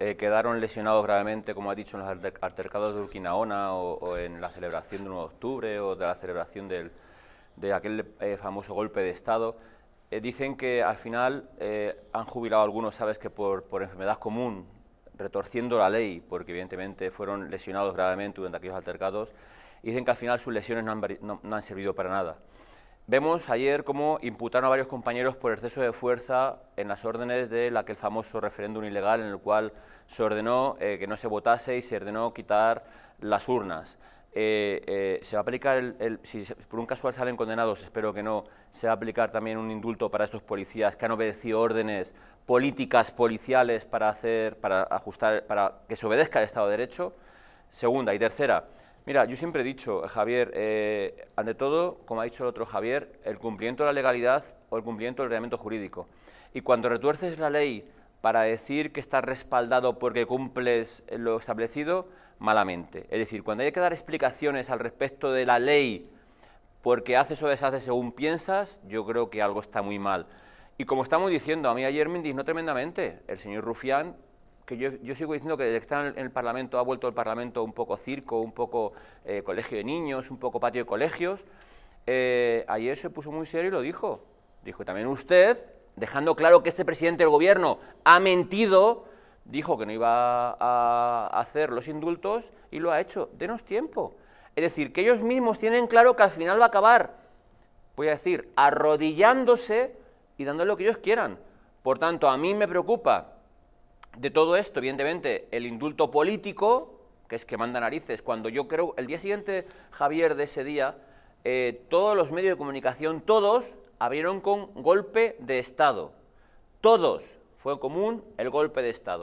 Eh, quedaron lesionados gravemente, como ha dicho, en los altercados de Urquinaona o, en la celebración del 1 de octubre o de la celebración de aquel eh, famoso golpe de Estado. Eh, dicen que al final han jubilado algunos, sabes que por, por, enfermedad común, retorciendo la ley, porque evidentemente fueron lesionados gravemente durante aquellos altercados, dicen que al final sus lesiones no han servido para nada. Vemos ayer cómo imputaron a varios compañeros por exceso de fuerza en las órdenes de aquel famoso referéndum ilegal en el cual se ordenó eh, que no se votase y se ordenó quitar las urnas. Eh, eh, se va a aplicar, si por un casual salen condenados, espero que no, se va a aplicar también un indulto para estos policías que han obedecido órdenes políticas policiales para hacer, para para que se obedezca el Estado de Derecho. Segunda y tercera, Mira, yo siempre he dicho, eh, Javier, eh, ante todo, como ha dicho el otro Javier, el cumplimiento de la legalidad o el cumplimiento del reglamento jurídico. Y cuando retuerces la ley para decir que está respaldado porque cumples eh, lo establecido, malamente. Es decir, cuando hay que dar explicaciones al respecto de la ley porque haces o deshaces según piensas, yo creo que algo está muy mal. Y como estamos diciendo, a mí ayer me no tremendamente el señor Rufián que yo, sigo diciendo que desde que en el Parlamento ha vuelto el Parlamento un poco circo, un poco eh, colegio de niños, un poco patio de colegios. Eh, ayer se puso muy serio y lo dijo. Dijo también usted, dejando claro que este presidente del gobierno ha mentido, dijo que no iba a hacer los indultos y lo ha hecho. Denos tiempo. Es decir, que ellos mismos tienen claro que al final va a acabar, voy a decir, arrodillándose y dando lo que ellos quieran. Por tanto, a mí me preocupa de todo esto, evidentemente, el indulto político, que es que manda narices, cuando yo creo, el día siguiente, Javier, de ese día, eh, todos los medios de comunicación, todos, abrieron con golpe de Estado. Todos, fue común el golpe de Estado.